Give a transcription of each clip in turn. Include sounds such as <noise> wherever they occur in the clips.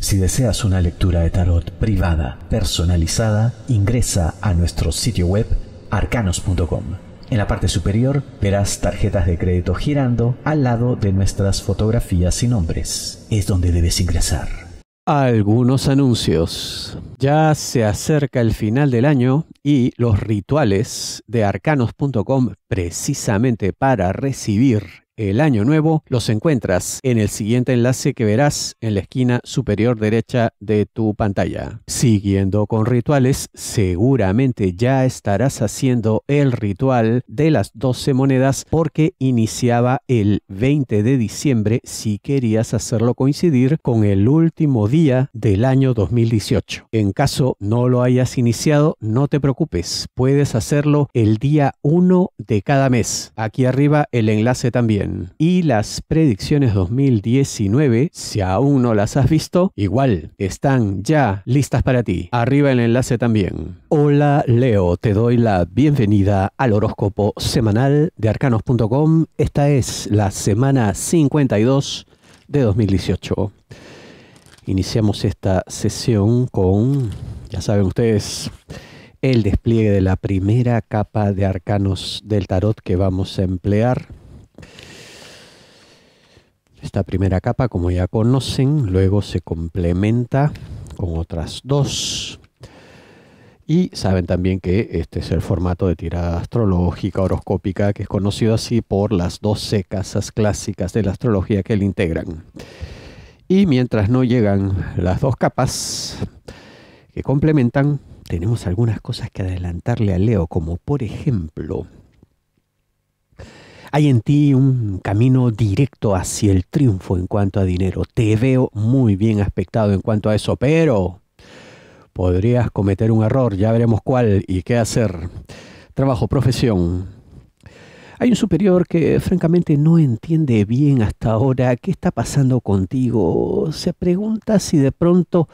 Si deseas una lectura de tarot privada, personalizada, ingresa a nuestro sitio web arcanos.com. En la parte superior verás tarjetas de crédito girando al lado de nuestras fotografías y nombres. Es donde debes ingresar. Algunos anuncios. Ya se acerca el final del año y los rituales de arcanos.com precisamente para recibir el año nuevo, los encuentras en el siguiente enlace que verás en la esquina superior derecha de tu pantalla. Siguiendo con rituales, seguramente ya estarás haciendo el ritual de las 12 monedas porque iniciaba el 20 de diciembre si querías hacerlo coincidir con el último día del año 2018. En caso no lo hayas iniciado, no te preocupes, puedes hacerlo el día 1 de cada mes. Aquí arriba el enlace también. Y las predicciones 2019, si aún no las has visto, igual están ya listas para ti. Arriba el enlace también. Hola Leo, te doy la bienvenida al horóscopo semanal de arcanos.com. Esta es la semana 52 de 2018. Iniciamos esta sesión con, ya saben ustedes, el despliegue de la primera capa de arcanos del tarot que vamos a emplear esta primera capa, como ya conocen, luego se complementa con otras dos. Y saben también que este es el formato de tirada astrológica, horoscópica, que es conocido así por las 12 casas clásicas de la astrología que le integran. Y mientras no llegan las dos capas que complementan, tenemos algunas cosas que adelantarle a Leo, como por ejemplo hay en ti un camino directo hacia el triunfo en cuanto a dinero. Te veo muy bien aspectado en cuanto a eso, pero podrías cometer un error, ya veremos cuál y qué hacer. Trabajo, profesión, hay un superior que francamente no entiende bien hasta ahora qué está pasando contigo. Se pregunta si de pronto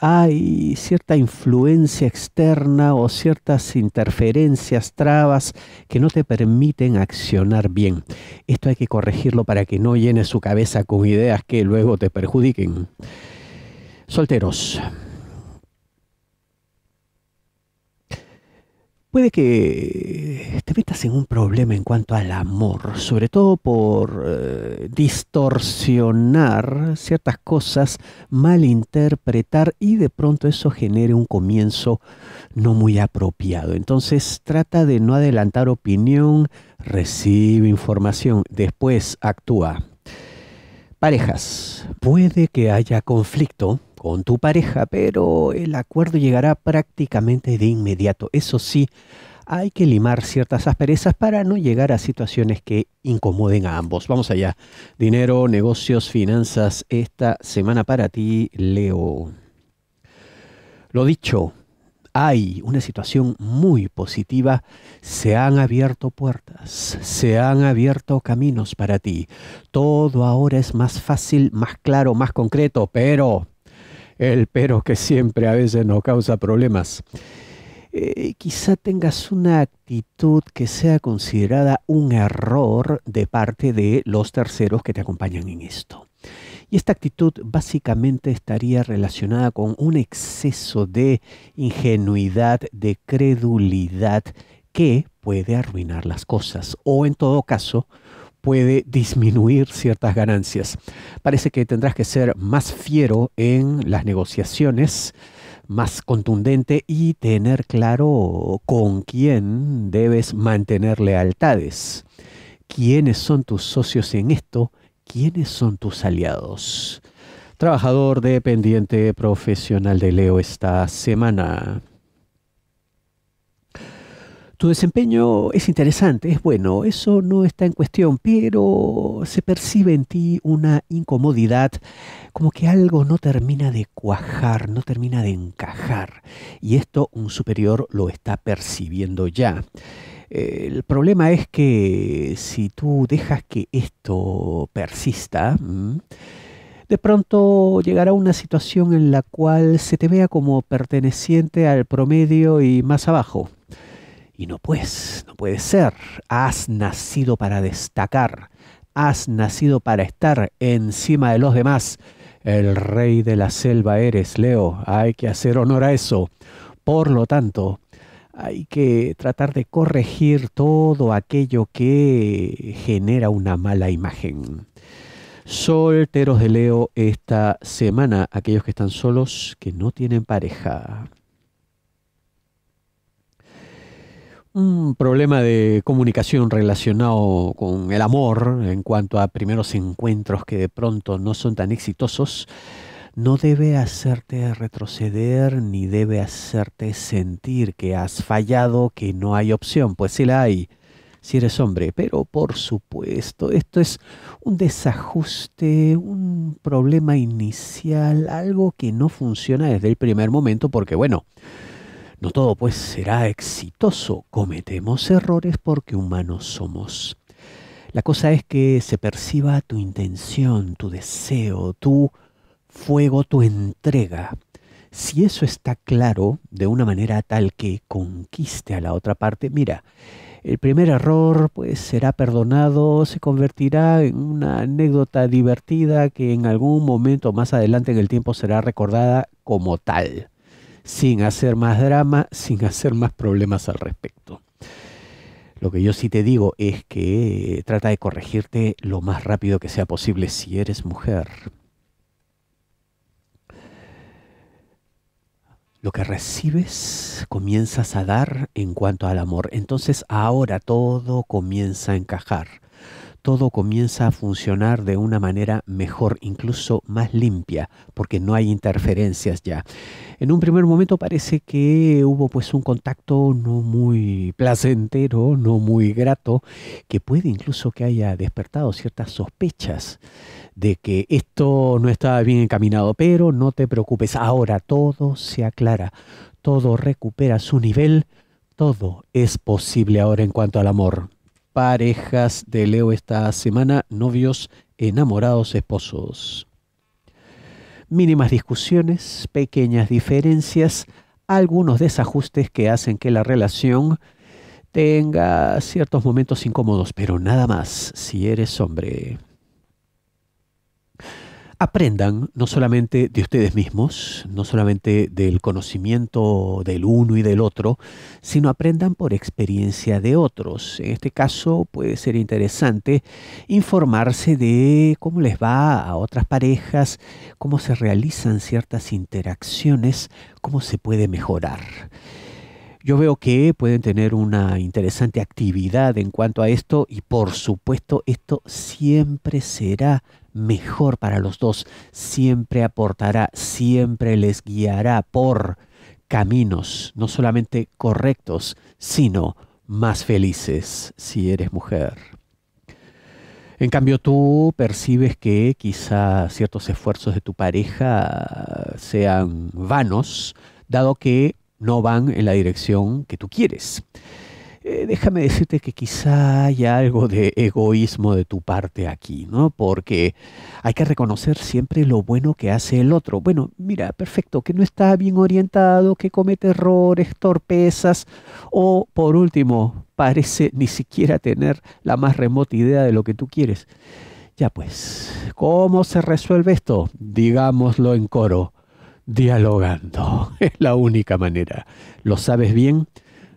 hay cierta influencia externa o ciertas interferencias, trabas que no te permiten accionar bien. Esto hay que corregirlo para que no llene su cabeza con ideas que luego te perjudiquen. Solteros. Puede que eh, te metas en un problema en cuanto al amor, sobre todo por eh, distorsionar ciertas cosas, malinterpretar y de pronto eso genere un comienzo no muy apropiado. Entonces trata de no adelantar opinión, recibe información, después actúa. Parejas, puede que haya conflicto con tu pareja, pero el acuerdo llegará prácticamente de inmediato. Eso sí, hay que limar ciertas asperezas para no llegar a situaciones que incomoden a ambos. Vamos allá. Dinero, negocios, finanzas, esta semana para ti, Leo. Lo dicho, hay una situación muy positiva, se han abierto puertas, se han abierto caminos para ti. Todo ahora es más fácil, más claro, más concreto, pero el pero que siempre a veces nos causa problemas. Eh, quizá tengas una actitud que sea considerada un error de parte de los terceros que te acompañan en esto. Y esta actitud básicamente estaría relacionada con un exceso de ingenuidad, de credulidad, que puede arruinar las cosas o en todo caso puede disminuir ciertas ganancias. Parece que tendrás que ser más fiero en las negociaciones, más contundente y tener claro con quién debes mantener lealtades. ¿Quiénes son tus socios en esto? ¿Quiénes son tus aliados? Trabajador dependiente profesional de Leo esta semana tu desempeño es interesante, es bueno, eso no está en cuestión, pero se percibe en ti una incomodidad, como que algo no termina de cuajar, no termina de encajar. Y esto un superior lo está percibiendo ya. El problema es que si tú dejas que esto persista, mm, de pronto llegará una situación en la cual se te vea como perteneciente al promedio y más abajo. Y no pues, no puede ser. Has nacido para destacar, has nacido para estar encima de los demás. El rey de la selva eres, Leo. Hay que hacer honor a eso. Por lo tanto, hay que tratar de corregir todo aquello que genera una mala imagen. Solteros de Leo esta semana, aquellos que están solos, que no tienen pareja. un problema de comunicación relacionado con el amor en cuanto a primeros encuentros que de pronto no son tan exitosos, no debe hacerte retroceder ni debe hacerte sentir que has fallado, que no hay opción, pues sí la hay si eres hombre, pero por supuesto, esto es un desajuste, un problema inicial, algo que no funciona desde el primer momento porque bueno, no todo pues será exitoso, cometemos errores porque humanos somos. La cosa es que se perciba tu intención, tu deseo, tu fuego, tu entrega. Si eso está claro de una manera tal que conquiste a la otra parte, mira, el primer error pues será perdonado, se convertirá en una anécdota divertida que en algún momento más adelante en el tiempo será recordada como tal sin hacer más drama, sin hacer más problemas al respecto. Lo que yo sí te digo es que eh, trata de corregirte lo más rápido que sea posible si eres mujer. Lo que recibes comienzas a dar en cuanto al amor. Entonces ahora todo comienza a encajar todo comienza a funcionar de una manera mejor, incluso más limpia, porque no hay interferencias ya. En un primer momento parece que hubo pues un contacto no muy placentero, no muy grato, que puede incluso que haya despertado ciertas sospechas de que esto no estaba bien encaminado, pero no te preocupes, ahora todo se aclara, todo recupera su nivel, todo es posible ahora en cuanto al amor parejas de Leo esta semana, novios, enamorados, esposos. Mínimas discusiones, pequeñas diferencias, algunos desajustes que hacen que la relación tenga ciertos momentos incómodos, pero nada más si eres hombre aprendan no solamente de ustedes mismos, no solamente del conocimiento del uno y del otro, sino aprendan por experiencia de otros. En este caso puede ser interesante informarse de cómo les va a otras parejas, cómo se realizan ciertas interacciones, cómo se puede mejorar. Yo veo que pueden tener una interesante actividad en cuanto a esto y por supuesto esto siempre será mejor para los dos. Siempre aportará, siempre les guiará por caminos, no solamente correctos, sino más felices si eres mujer. En cambio, tú percibes que quizá ciertos esfuerzos de tu pareja sean vanos, dado que no van en la dirección que tú quieres. Eh, déjame decirte que quizá haya algo de egoísmo de tu parte aquí, ¿no? Porque hay que reconocer siempre lo bueno que hace el otro. Bueno, mira, perfecto, que no está bien orientado, que comete errores, torpezas, o por último, parece ni siquiera tener la más remota idea de lo que tú quieres. Ya pues, ¿cómo se resuelve esto? Digámoslo en coro dialogando. <laughs> Es la única manera. ¿Lo sabes bien?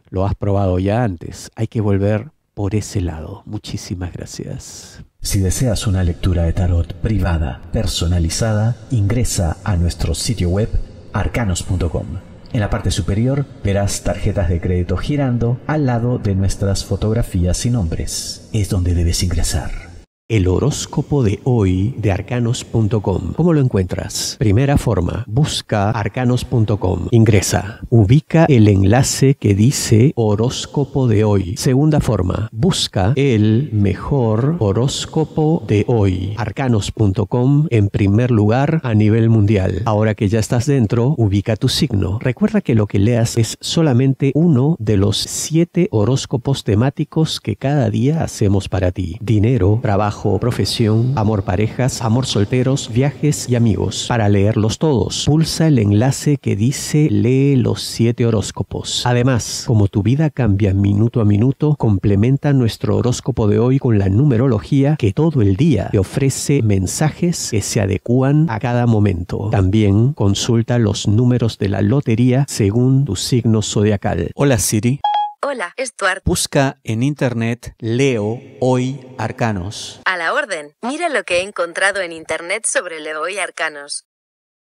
lo has probado ya antes. Hay que volver por ese lado. Muchísimas gracias. Si deseas una lectura de tarot privada, personalizada, ingresa a nuestro sitio web arcanos.com. En la parte superior verás tarjetas de crédito girando al lado de nuestras fotografías y nombres. Es donde debes ingresar. El horóscopo de hoy de arcanos.com. ¿Cómo lo encuentras? Primera forma, busca arcanos.com. Ingresa. Ubica el enlace que dice horóscopo de hoy. Segunda forma, busca el mejor horóscopo de hoy. Arcanos.com en primer lugar a nivel mundial. Ahora que ya estás dentro, ubica tu signo. Recuerda que lo que leas es solamente uno de los siete horóscopos temáticos que cada día hacemos para ti. Dinero, trabajo, profesión, amor parejas, amor solteros, viajes y amigos. Para leerlos todos, pulsa el enlace que dice lee los siete horóscopos. Además, como tu vida cambia minuto a minuto, complementa nuestro horóscopo de hoy con la numerología que todo el día te ofrece mensajes que se adecúan a cada momento. También consulta los números de la lotería según tu signo zodiacal. Hola Siri. Hola, Stuart. Busca en internet Leo hoy arcanos. A la orden. Mira lo que he encontrado en internet sobre Leo Hoy arcanos.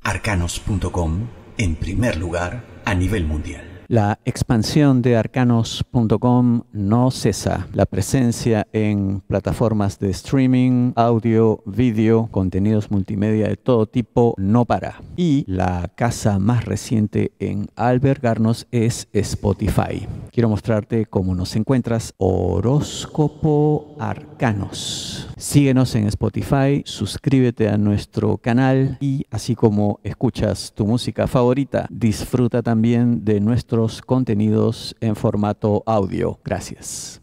Arcanos.com, en primer lugar, a nivel mundial. La expansión de arcanos.com no cesa. La presencia en plataformas de streaming, audio, vídeo, contenidos multimedia de todo tipo no para. Y la casa más reciente en albergarnos es Spotify. Quiero mostrarte cómo nos encuentras Horóscopo Arcanos. Síguenos en Spotify, suscríbete a nuestro canal y así como escuchas tu música favorita, disfruta también de nuestros contenidos en formato audio. Gracias.